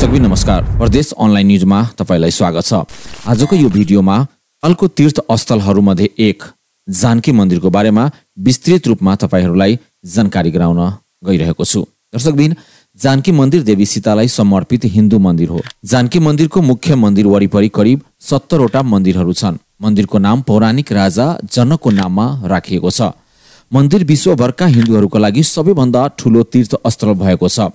दर्शक नमस्कार प्रदेश अनलाइन न्युजमा तपाईँलाई स्वागत छ आजको यो भिडियोमा अल्को मध्ये एक जानकी मन्दिरको बारेमा विस्तृत रूपमा तपाईँहरूलाई जानकारी गराउन गइरहेको छु दर्शकबिन जानकी मन्दिर देवी सीतालाई समर्पित हिन्दू मन्दिर हो जानकी मन्दिरको मुख्य मन्दिर वरिपरि करिब सत्तरवटा मन्दिरहरू छन् मन्दिरको नाम पौराणिक राजा जनकको नाममा राखिएको छ मन्दिर विश्वभरका हिन्दूहरूको लागि सबैभन्दा ठुलो तीर्थस्थल भएको छ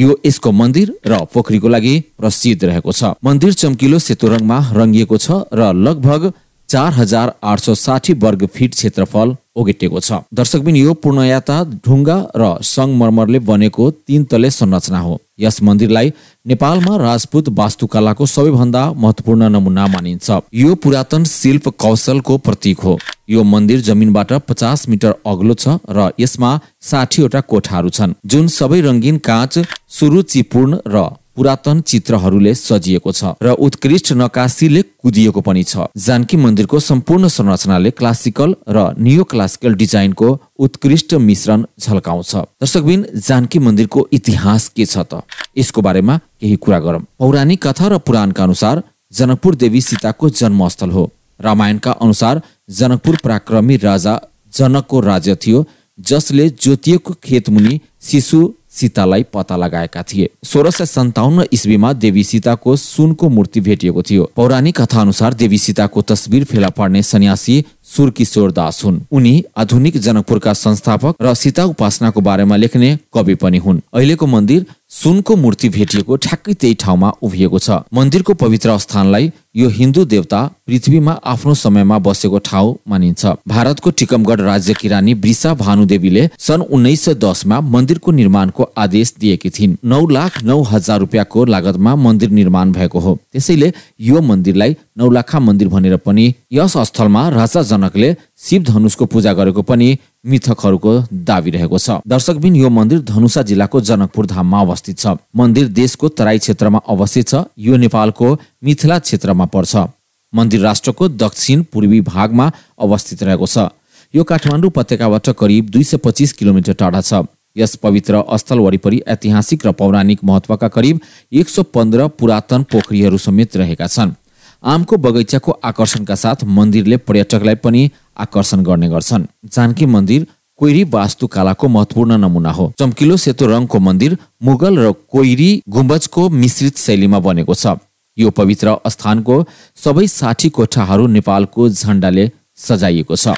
यो यसको मन्दिर र पोखरीको लागि प्रसिद्ध रहेको छ मन्दिर चम्किलो सेतो रङमा रङ्गिएको छ र लगभग चार हजार आठ सौ साठी वर्ग फिट क्षेत्रफल ओगेटेको छ दर्शकबिन यो पूर्णयाता ढुङ्गा र सङ्गमरमरले बनेको तीन तले संरचना हो यस मन्दिरलाई नेपालमा राजपूत वास्तुकलाको सबैभन्दा महत्त्वपूर्ण नमुना मानिन्छ यो पुरातन शिल्प कौशलको प्रतीक हो यो मन्दिर जमिनबाट पचास मिटर अग्लो छ र यसमा साठीवटा कोठाहरू छन् जुन सबै रङ्गीन काँच सुरुचिपूर्ण र पुरातन चित्रहरूले सजिएको छ र उत्कृष्ट नकासीले कुदिएको पनि छ जानकी मन्दिरको सम्पूर्ण संरचनाले क्लासिकल र नियो क्लासिकल डिजाइनको उत्कृष्ट मिश्रण झल्काउँछ दर्शकबिन जानकी मन्दिरको इतिहास के छ त यसको बारेमा केही कुरा गरौँ पौराणिक कथा र पुराणका अनुसार जनकपुर देवी सीताको जन्मस्थल हो रामायणका अनुसार जनकपुर पराक्रमी राजा जनकको राज्य थियो जसले ज्योतिको खेतमुनि शिशु सीतालाई पत्ता लगाएका थिए सोह्र सय सन्ताउन्न इस्वीमा देवी सीताको सुनको मूर्ति भेटिएको थियो पौराणिक कथा अनुसार देवी सीताको तस्बिर फेला पार्ने सन्यासी सुरकिशोर दास हुन् उनी आधुनिक जनकपुरका संस्थापक र सीता उपासनाको बारेमा लेख्ने कवि पनि हुन् अहिलेको मन्दिर सुनको मूर्ति भेटिएको ठ्याक्कै त्यही ठाउँमा उभिएको छ मन्दिरको पवित्र स्थानलाई यो हिन्दू देवता पृथ्वीमा आफ्नो समयमा बसेको ठाउँ मानिन्छ भारतको टिकमगढ राज्यकी रानी ब्रिसा भानुदेवीले सन् उन्नाइस सय दसमा मन्दिरको निर्माणको आदेश दिएकी थिइन् नौ लाख नौ हजार रुपियाँको लागतमा मन्दिर निर्माण भएको हो त्यसैले यो मन्दिरलाई नौलाखा मन्दिर भनेर पनि यस स्थलमा राजा जनकले शिव धनुषको पूजा गरेको पनि मिथकहरूको दावी रहेको छ दर्शकबिन यो मन्दिर धनुषा जिल्लाको जनकपुर धाममा अवस्थित छ मन्दिर देशको तराई क्षेत्रमा अवस्थित छ यो नेपालको मिथिला क्षेत्रमा पर्छ मन्दिर राष्ट्रको दक्षिण पूर्वी भागमा अवस्थित रहेको छ यो काठमाडौँ उपत्यकाबाट करिब दुई सय पच्चिस किलोमिटर टाढा छ यस पवित्र स्थल वरिपरि ऐतिहासिक र पौराणिक महत्त्वका करिब एक सौ पन्ध्र पुरातन पोखरीहरू समेत रहेका छन् आमको बगैँचाको आकर्षणका साथ मन्दिरले पर्यटकलाई पनि आकर्षण गर्ने गर्छन् जानकी मन्दिर कोइरी वास्तुकलाको महत्वपूर्ण नमुना हो चम्किलो सेतो रङको मन्दिर मुगल र कोइरी गुम्बजको मिश्रित शैलीमा बनेको छ यो पवित्र स्थानको सबै साठी कोठाहरू नेपालको झण्डाले सजाइएको छ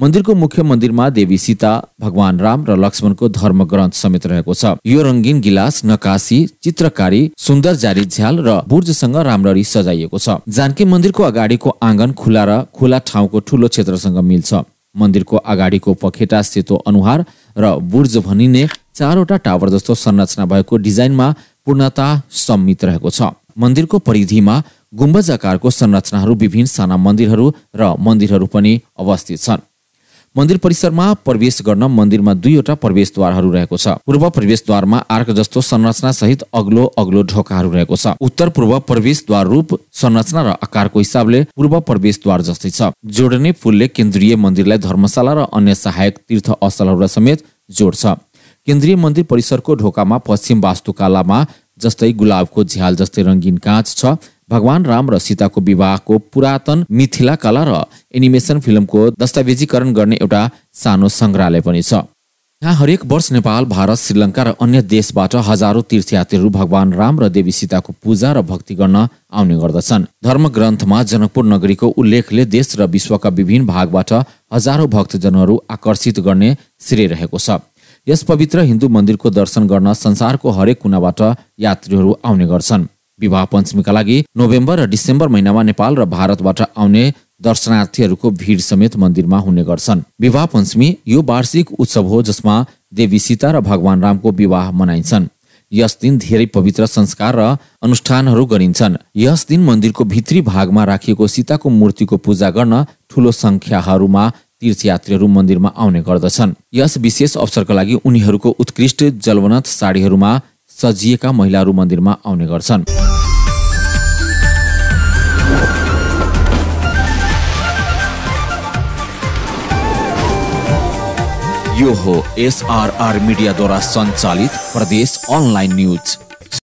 मन्दिरको मुख्य मन्दिरमा देवी सीता भगवान राम र लक्ष्मणको धर्म ग्रन्थ समेत रहेको छ यो रङ्गीन गिलास नकासी चित्रकारी सुन्दर जारी झ्याल र बुर्जसँग राम्ररी सजाइएको छ जानकी मन्दिरको अगाडिको आँगन खुला र खुला ठाउँको ठुलो क्षेत्रसँग मिल्छ मन्दिरको अगाडिको पखेटा सेतो अनुहार र बुर्ज भनिने चारवटा टावर जस्तो संरचना भएको डिजाइनमा पूर्णता सम्मित रहेको छ मन्दिरको परिधिमा गुम्बज आकारको संरचनाहरू विभिन्न साना मन्दिरहरू र मन्दिरहरू पनि अवस्थित छन् मन्दिर परिसरमा प्रवेश गर्न मन्दिरमा दुईवटा प्रवेशद्वारहरू रहेको छ पूर्व प्रवेशद्वारमा आर्क जस्तो संरचना सहित अग्लो अग्लो ढोकाहरू रहेको छ उत्तर पूर्व प्रवेशद्वार रूप संरचना र आकारको हिसाबले पूर्व प्रवेशद्वार जस्तै छ जोडने फुलले केन्द्रीय मन्दिरलाई धर्मशाला र अन्य सहायक तीर्थ असलहरूलाई समेत जोड्छ केन्द्रीय मन्दिर परिसरको ढोकामा पश्चिम वास्तुकालामा जस्तै गुलाबको झ्याल जस्तै रङ्गीन काँच छ भगवान राम र सीताको विवाहको पुरातन मिथिला कला र एनिमेसन फिल्मको दस्तावेजीकरण गर्ने एउटा सानो सङ्ग्रहालय पनि छ यहाँ हरेक वर्ष नेपाल भारत श्रीलङ्का र अन्य देशबाट हजारौँ तीर्थयात्रीहरू भगवान राम र देवी सीताको पूजा र भक्ति गर्न आउने गर्दछन् धर्मग्रन्थमा जनकपुर नगरीको उल्लेखले देश र विश्वका विभिन्न भागबाट हजारौँ भक्तजनहरू आकर्षित गर्ने श्रेय रहेको छ यस पवित्र हिन्दू मन्दिरको दर्शन गर्न संसारको हरेक कुनाबाट यात्रीहरू आउने गर्छन् विवाह पञ्चमीका लागि नोभेम्बर र डिसेम्बर महिनामा नेपाल र भारतबाट आउने दर्शनार्थीहरूको भिड समेत मन्दिरमा हुने गर्छन् विवाह पञ्चमी यो वार्षिक उत्सव हो जसमा देवी सीता र भगवान रामको विवाह मनाइन्छन् यस दिन धेरै पवित्र संस्कार र अनुष्ठानहरू गरिन्छन् यस दिन मन्दिरको भित्री भागमा राखिएको सीताको मूर्तिको पूजा गर्न ठुलो सङ्ख्याहरूमा तीर्थयात्रीहरू मन्दिरमा आउने गर्दछन् यस विशेष अवसरका लागि उनीहरूको उत्कृष्ट जलवनत साडीहरूमा सजिएका महिलाहरू मन्दिरमा आउने गर्छन् यो हो एसआरआर मिडियाद्वारा सञ्चालित प्रदेश अनलाइन न्युज